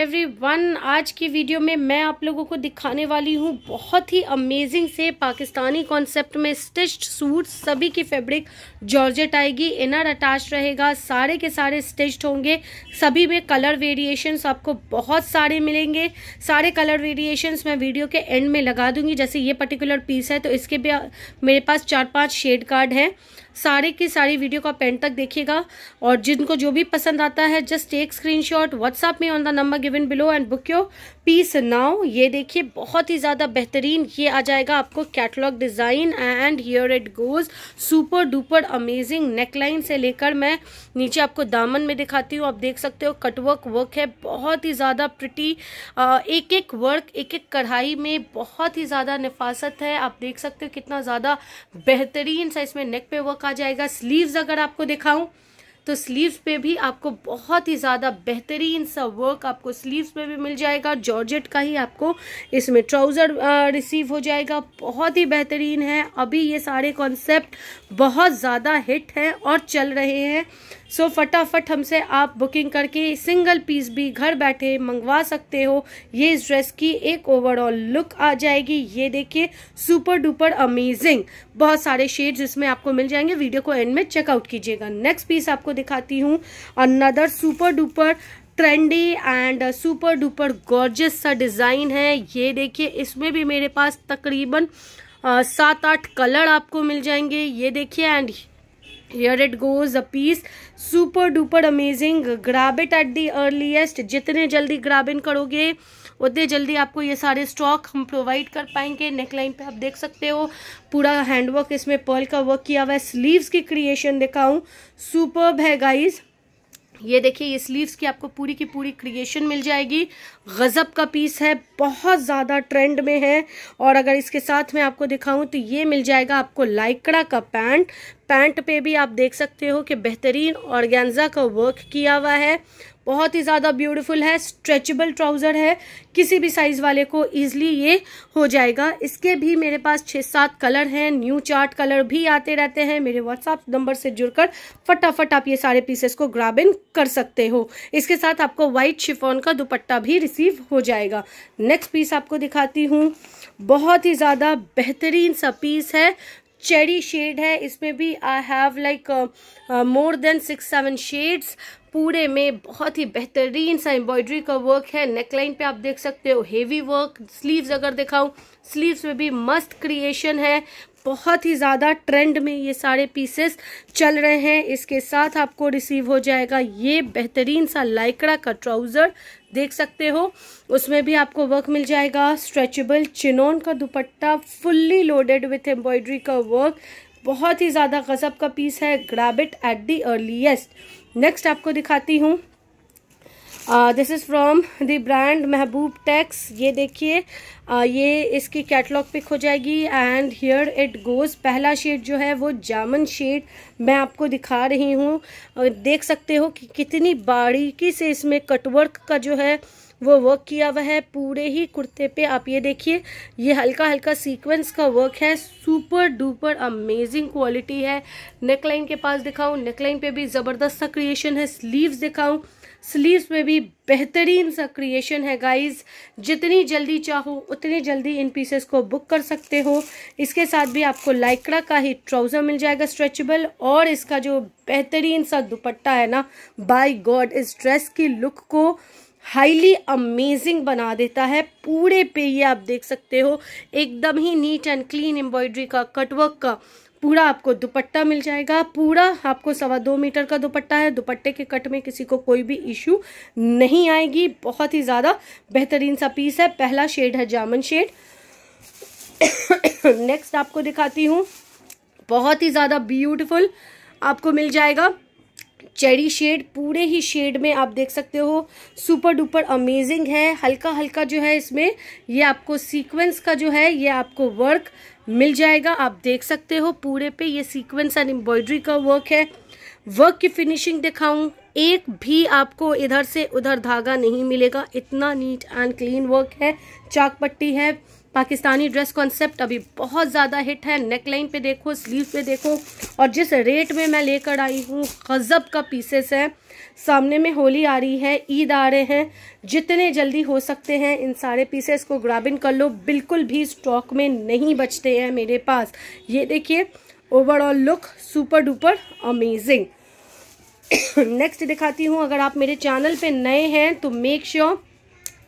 every one आज की video में मैं आप लोगों को दिखाने वाली हूँ बहुत ही अमेजिंग से पाकिस्तानी कॉन्सेप्ट में स्टिच्ड सूट सभी की फैब्रिक जॉर्जेट आएगी इनर अटैच रहेगा सारे के सारे स्टिच्ड होंगे सभी में कलर वेरिएशंस आपको बहुत सारे मिलेंगे सारे कलर वेरिएशंस मैं वीडियो के एंड में लगा दूंगी जैसे ये पर्टिकुलर पीस है तो इसके भी मेरे पास चार पाँच शेड कार्ड है सारे की सारी वीडियो का पेंट तक देखिएगा और जिनको जो भी पसंद आता है जस्ट एक स्क्रीनशॉट व्हाट्सएप में on the number given below and book your piece now ये देखिए बहुत ही ज़्यादा बेहतरीन ये आ जाएगा आपको catalogue design and here it goes super duper amazing neckline से लेकर मैं नीचे आपको दामन में दिखाती हूँ आप देख सकते हो कटवर्क वर्क है बहुत ही ज़्यादा प्रिटी एक एक वर्क एक एक कढ़ाई में बहुत ही ज़्यादा नफासत है आप देख सकते हो कितना ज़्यादा बेहतरीन सा इसमें नेक पे वर्क आ जाएगा स्लीव्स अगर आपको दिखाऊँ तो स्लीव्स पे भी आपको बहुत ही ज़्यादा बेहतरीन सा वर्क आपको स्लीव्स पे भी मिल जाएगा जॉर्जेट का ही आपको इसमें ट्राउज़र रिसीव हो जाएगा बहुत ही बेहतरीन है अभी ये सारे कॉन्सेप्ट बहुत ज़्यादा हिट हैं और चल रहे हैं सो फटाफट हमसे आप बुकिंग करके सिंगल पीस भी घर बैठे मंगवा सकते हो ये इस ड्रेस की एक ओवरऑल लुक आ जाएगी ये देखिए सुपर डुपर अमेजिंग बहुत सारे शेड्स इसमें आपको मिल जाएंगे वीडियो को एंड में चेकआउट कीजिएगा नेक्स्ट पीस आपको दिखाती हूँ another super duper trendy and super duper gorgeous सा डिज़ाइन है ये देखिए इसमें भी मेरे पास तकरीबन सात आठ कलर आपको मिल जाएंगे ये देखिए and here it goes a piece super duper amazing grab it at the earliest जितने जल्दी ग्राब इन करोगे उतने जल्दी आपको ये सारे स्टॉक हम प्रोवाइड कर पाएंगे नेकलाइन पे आप देख सकते हो पूरा हैंडवर्क इसमें पर्ल का वर्क किया हुआ है स्लीव्स की क्रिएशन दिखाऊँ सुपर है गाइज़ ये देखिए ये स्लीव्स की आपको पूरी की पूरी क्रिएशन मिल जाएगी गज़ब का पीस है बहुत ज़्यादा ट्रेंड में है और अगर इसके साथ मैं आपको दिखाऊं तो ये मिल जाएगा आपको लाइकड़ा का पैंट पैंट पे भी आप देख सकते हो कि बेहतरीन ऑर्गेन्जा का वर्क किया हुआ है बहुत ही ज़्यादा ब्यूटीफुल है स्ट्रेचेबल ट्राउज़र है किसी भी साइज़ वाले को ईजिली ये हो जाएगा इसके भी मेरे पास छः सात कलर हैं न्यू चार्ट कलर भी आते रहते हैं मेरे व्हाट्सअप नंबर से जुड़कर फटाफट आप ये सारे पीसेस को ग्राब इन कर सकते हो इसके साथ आपको वाइट शिफोन का दुपट्टा भी रिसीव हो जाएगा नेक्स्ट पीस आपको दिखाती हूँ बहुत ही ज़्यादा बेहतरीन सा पीस है चेरी शेड है इसमें भी I have like more than six seven shades पूरे में बहुत ही बेहतरीन सा एम्ब्रॉयडरी का वर्क है नेकलाइन पे आप देख सकते हो हेवी वर्क स्लीव्स अगर दिखाऊं स्लीव्स में भी मस्त क्रिएशन है बहुत ही ज़्यादा ट्रेंड में ये सारे पीसेस चल रहे हैं इसके साथ आपको रिसीव हो जाएगा ये बेहतरीन सा लाइकड़ा का ट्राउज़र देख सकते हो उसमें भी आपको वर्क मिल जाएगा स्ट्रेचेबल चिनोन का dupatta fully loaded with embroidery का वर्क बहुत ही ज़्यादा गजब का पीस है grab it at the earliest next आपको दिखाती हूँ this is from the brand Mehboob Tex ये देखिए uh, ये इसकी कैटलॉग पिक हो जाएगी एंड हियर इट गोज़ पहला शेड जो है वो जामन शेड मैं आपको दिखा रही हूँ देख सकते हो कि कितनी बारीकी से इसमें कटवर्क का जो है वो वर्क किया हुआ है पूरे ही कुर्ते पे आप ये देखिए ये हल्का हल्का सीक्वेंस का वर्क है सुपर डुपर अमेजिंग क्वालिटी है नेकलाइन के पास दिखाऊँ नेकलाइन पे भी ज़बरदस्त सा क्रिएशन है स्लीव्स दिखाऊँ स्लीव्स में भी बेहतरीन सा क्रिएशन है गाइस जितनी जल्दी चाहो उतनी जल्दी इन पीसेस को बुक कर सकते हो इसके साथ भी आपको लाइकड़ा का ही ट्राउज़र मिल जाएगा स्ट्रेचेबल और इसका जो बेहतरीन सा दुपट्टा है ना बाय गॉड इस ड्रेस की लुक को हाईली अमेजिंग बना देता है पूरे पे ये आप देख सकते हो एकदम ही नीट एंड क्लीन एम्ब्रॉयडरी का कटवर्क का पूरा आपको दुपट्टा मिल जाएगा पूरा आपको सवा दो मीटर का दुपट्टा है दुपट्टे के कट में किसी को कोई भी इश्यू नहीं आएगी बहुत ही ज़्यादा बेहतरीन सा पीस है पहला शेड है जामन शेड नेक्स्ट आपको दिखाती हूँ बहुत ही ज़्यादा ब्यूटिफुल आपको मिल जाएगा चेरी शेड पूरे ही शेड में आप देख सकते हो सुपर डुपर अमेजिंग है हल्का हल्का जो है इसमें ये आपको सीक्वेंस का जो है ये आपको वर्क मिल जाएगा आप देख सकते हो पूरे पे ये सीक्वेंस एंड एम्ब्रॉयडरी का वर्क है वर्क की फिनिशिंग दिखाऊं एक भी आपको इधर से उधर धागा नहीं मिलेगा इतना नीट एंड क्लीन वर्क है चाक पट्टी है पाकिस्तानी ड्रेस कॉन्सेप्ट अभी बहुत ज़्यादा हिट है नेकलाइन पे देखो स्लीव पे देखो और जिस रेट में मैं लेकर आई हूँ गज़ब का पीसेस है सामने में होली आ रही है ईद आ रहे हैं जितने जल्दी हो सकते हैं इन सारे पीसेस को ग्राबिन कर लो बिल्कुल भी स्टॉक में नहीं बचते हैं मेरे पास ये देखिए overall look super duper amazing next दिखाती हूँ अगर आप मेरे चैनल पर नए हैं तो मेक श्योर sure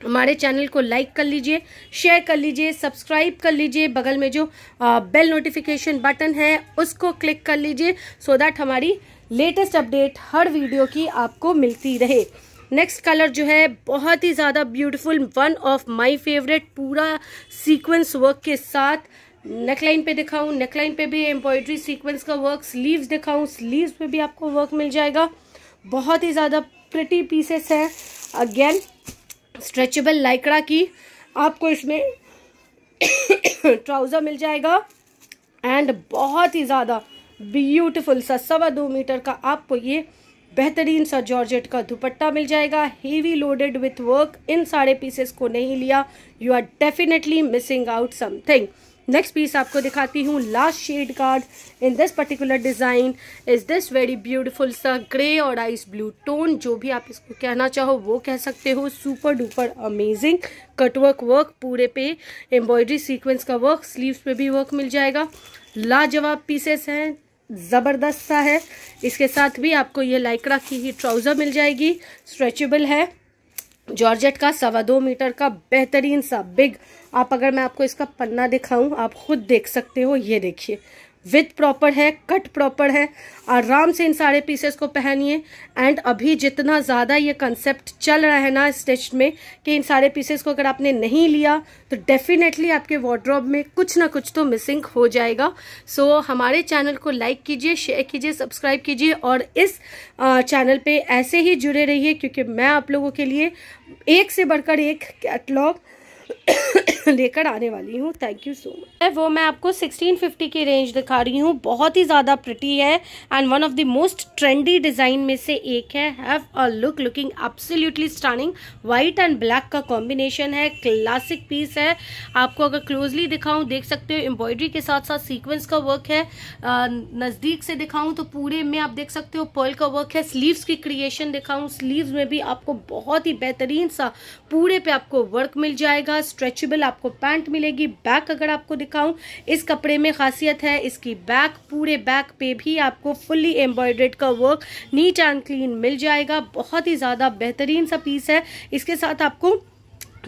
हमारे चैनल को लाइक कर लीजिए शेयर कर लीजिए सब्सक्राइब कर लीजिए बगल में जो बेल नोटिफिकेशन बटन है उसको क्लिक कर लीजिए सो दैट हमारी लेटेस्ट अपडेट हर वीडियो की आपको मिलती रहे नेक्स्ट कलर जो है बहुत ही ज़्यादा beautiful one of my favourite पूरा सीक्वेंस वर्क के साथ नेकलाइन पे दिखाऊं नेकलाइन पे भी एम्ब्रॉयड्री सीक्वेंस का वर्क स्लीव्स दिखाऊं स्लीव्स पे भी आपको वर्क मिल जाएगा बहुत ही ज़्यादा प्रिटी पीसेस हैं अगेन स्ट्रेचेबल लाइकड़ा की आपको इसमें ट्राउज़र मिल जाएगा एंड बहुत ही ज़्यादा ब्यूटीफुल सा सवा दो मीटर का आपको ये बेहतरीन सा जॉर्जेट का दुपट्टा मिल जाएगा हेवी लोडेड विथ वर्क इन सारे पीसेस को नहीं लिया you are definitely missing out something next piece आपको दिखाती हूँ last shade card in this particular design is this very beautiful सा ग्रे और आइस ब्लू टोन जो भी आप इसको कहना चाहो वो कह सकते हो super duper amazing cutwork work पूरे पे एम्ब्रॉयडरी सीक्वेंस का वर्क स्लीव्स पे भी वर्क मिल जाएगा लाजवाब पीसेस हैं ज़बरदस्त सा है इसके साथ भी आपको ये लाइकड़ा की ही ट्राउज़र मिल जाएगी स्ट्रेचेबल है जॉर्जेट का सवा दो मीटर का बेहतरीन सा बिग आप अगर मैं आपको इसका पन्ना दिखाऊं आप खुद देख सकते हो ये देखिए विथ प्रॉपर है कट प्रॉपर है आराम से इन सारे पीसेस को पहनिए एंड अभी जितना ज़्यादा ये कंसेप्ट चल रहा है ना स्टिच में कि इन सारे पीसेस को अगर आपने नहीं लिया तो डेफिनेटली आपके वार्ड्रॉब में कुछ ना कुछ तो मिसिंग हो जाएगा सो so, हमारे चैनल को लाइक कीजिए शेयर कीजिए सब्सक्राइब कीजिए और इस चैनल पर ऐसे ही जुड़े रहिए क्योंकि मैं आप लोगों के लिए एक से बढ़कर एक कैटलॉग लेकर आने वाली हूँ थैंक यू सो मच वो मैं आपको 1650 की रेंज दिखा रही हूँ बहुत ही ज़्यादा प्रिटी है and one of the most trendy design में से एक है have a look looking absolutely stunning white and black का कॉम्बिनेशन है क्लासिक पीस है आपको अगर क्लोजली दिखाऊँ देख सकते हो एम्ब्रॉयडरी के साथ साथ सीक्वेंस का वर्क है नज़दीक से दिखाऊँ तो पूरे में आप देख सकते हो पर्ल का वर्क है स्लीव्स की क्रिएशन दिखाऊँ स्लीव्स में भी आपको बहुत ही बेहतरीन सा पूरे पे आपको वर्क मिल जाएगा स्ट्रेचेबल आप आपको पैंट मिलेगी बैक अगर आपको दिखाऊं इस कपड़े में खासियत है इसकी बैक पूरे बैक पे भी आपको फुल्ली एम्ब्रॉयड्रेड का वर्क नीट एंड क्लीन मिल जाएगा बहुत ही ज़्यादा बेहतरीन सा पीस है इसके साथ आपको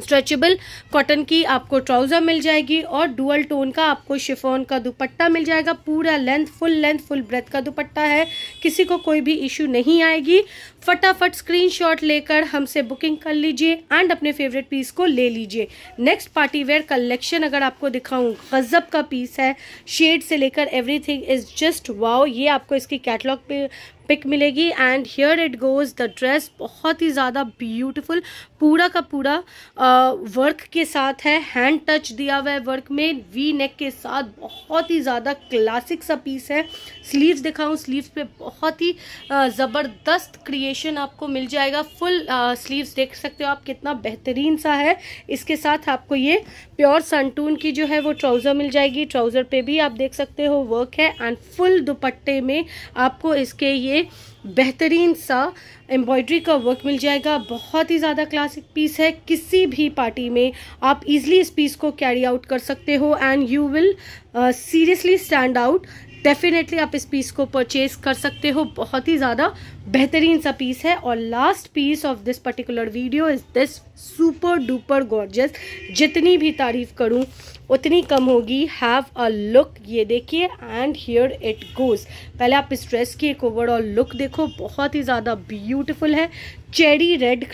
स्ट्रेचेबल कॉटन की आपको ट्राउज़र मिल जाएगी और डुअल टोन का आपको शिफोन का दुपट्टा मिल जाएगा पूरा length full length full breadth का दुपट्टा है किसी को कोई भी इशू नहीं आएगी फटाफट स्क्रीनशॉट लेकर हमसे बुकिंग कर लीजिए एंड अपने फेवरेट पीस को ले लीजिए नेक्स्ट पार्टी वेयर कलेक्शन अगर आपको दिखाऊँ गज़ब का पीस है शेड से लेकर एवरी इज़ जस्ट वाओ ये आपको इसकी कैटलॉग पे पिक मिलेगी and here it goes the dress बहुत ही ज़्यादा ब्यूटिफुल पूरा का पूरा वर्क के साथ है हैंड टच दिया हुआ है वर्क में वी नेक के साथ बहुत ही ज़्यादा क्लासिक सा पीस है स्लीव्स दिखाऊँ स्लीव्स पे बहुत ही ज़बरदस्त क्रिएशन आपको मिल जाएगा फुल स्लीव्स देख सकते हो आप कितना बेहतरीन सा है इसके साथ आपको ये प्योर सनटून की जो है वो ट्राउज़र मिल जाएगी ट्राउज़र पे भी आप देख सकते हो वर्क है एंड फुल दुपट्टे में आपको इसके ये से बेहतरीन सा एम्ब्रॉयड्री का वर्क मिल जाएगा बहुत ही ज़्यादा क्लासिक पीस है किसी भी पार्टी में आप इजीली इस पीस को कैरी आउट कर सकते हो and you will seriously stand out definitely आप इस पीस को परचेज कर सकते हो बहुत ही ज़्यादा बेहतरीन सा पीस है और last piece of this particular video is this super duper gorgeous जितनी भी तारीफ करूँ उतनी कम होगी हैव अ लुक ये देखिए एंड हियर इट गोज़ पहले आप इस ड्रेस की एक ओवरऑल लुक देखो बहुत ही ज़्यादा ब्यूटिफुल है चेरी रेड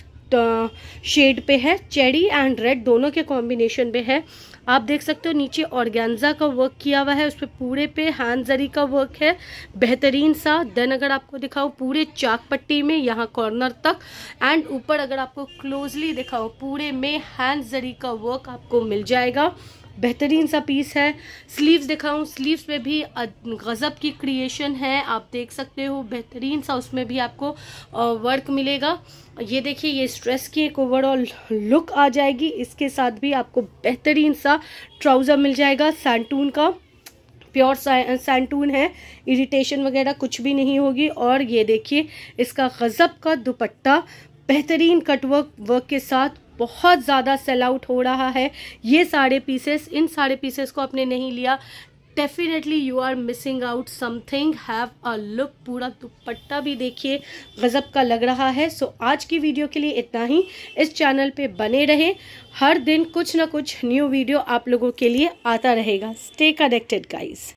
शेड पे है चेरी एंड रेड दोनों के कॉम्बिनेशन पे है आप देख सकते हो नीचे ऑर्गेन्जा का वर्क किया हुआ है उस पर पूरे पे हैंड जरी का वर्क है बेहतरीन सा देन अगर आपको दिखाओ पूरे चाक पट्टी में यहाँ कॉर्नर तक एंड ऊपर अगर आपको क्लोजली दिखाओ पूरे में हैंड जरी का वर्क आपको मिल जाएगा बेहतरीन सा पीस है स्लीव्स दिखाऊं स्लीव्स में भी गज़ब की क्रिएशन है आप देख सकते हो बेहतरीन सा उसमें भी आपको वर्क मिलेगा ये देखिए ये स्ट्रेस की एक ओवरऑल लुक आ जाएगी इसके साथ भी आपको बेहतरीन सा ट्राउज़र मिल जाएगा सैंटून का प्योर सैंटून है इरिटेशन वगैरह कुछ भी नहीं होगी और ये देखिए इसका गज़ब का दुपट्टा बेहतरीन कटवर्क वर्क के साथ बहुत ज़्यादा सेल आउट हो रहा है ये सारे पीसेस इन सारे पीसेस को आपने नहीं लिया definitely you are missing out something have a look पूरा दुपट्टा भी देखिए गज़ब का लग रहा है सो so, आज की वीडियो के लिए इतना ही इस चैनल पे बने रहें हर दिन कुछ ना कुछ न्यू वीडियो आप लोगों के लिए आता रहेगा स्टे कनेक्टेड गाइज